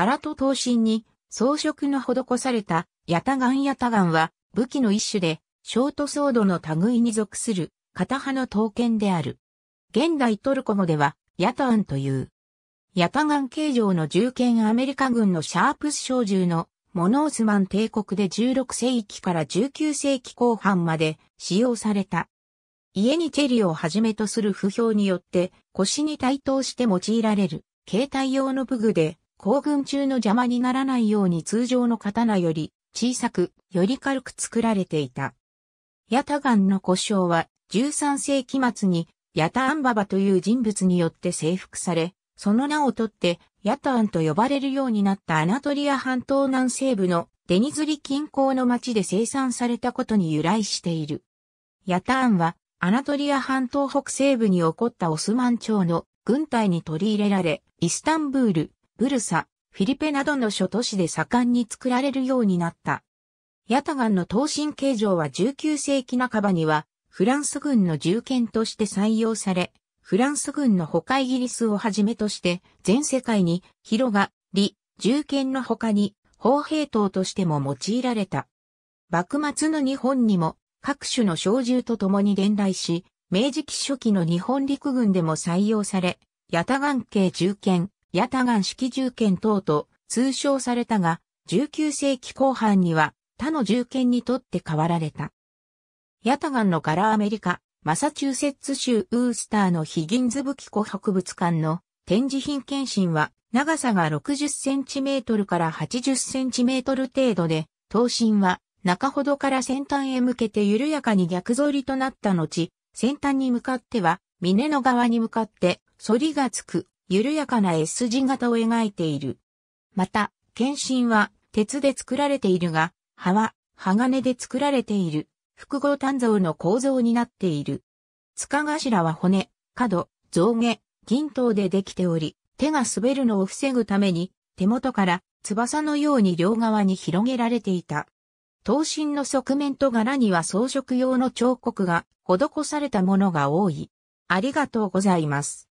柄と刀身に装飾の施された、ヤタガンヤタガンは武器の一種で、ショートソードの類に属する、片刃の刀剣である。現代トルコ語では、ヤタアンという。ヤタガン形状の銃剣アメリカ軍のシャープス小銃の、モノースマン帝国で16世紀から19世紀後半まで使用された。家にチェリをはじめとする不評によって腰に対等して用いられる携帯用の武具で行軍中の邪魔にならないように通常の刀より小さく、より軽く作られていた。ヤタガンの故障は13世紀末にヤタアンババという人物によって征服され、その名をとってヤタアンと呼ばれるようになったアナトリア半島南西部のデニズリ近郊の町で生産されたことに由来している。ヤタアンはアナトリア半島北西部に起こったオスマン朝の軍隊に取り入れられ、イスタンブール、ブルサ、フィリペなどの諸都市で盛んに作られるようになった。ヤタガンの東身形状は19世紀半ばには、フランス軍の銃剣として採用され、フランス軍の他イギリスをはじめとして、全世界に広がり、銃剣の他に、砲兵刀としても用いられた。幕末の日本にも各種の小銃と共に伝来し、明治期初期の日本陸軍でも採用され、ヤタガン系銃剣、ヤタガン式銃剣等と通称されたが、19世紀後半には他の銃剣にとって変わられた。ヤタガンの柄アメリカ、マサチューセッツ州ウースターのヒギンズ武器庫博物館の展示品検診は長さが60センチメートルから80センチメートル程度で、刀身は中ほどから先端へ向けて緩やかに逆反りとなった後、先端に向かっては、峰の側に向かって反りがつく緩やかな S 字型を描いている。また、剣身は鉄で作られているが、刃は鋼で作られている複合単造の構造になっている。塚頭は骨、角、象牙、銀刀でできており、手が滑るのを防ぐために、手元から翼のように両側に広げられていた。刀身の側面と柄には装飾用の彫刻が施されたものが多い。ありがとうございます。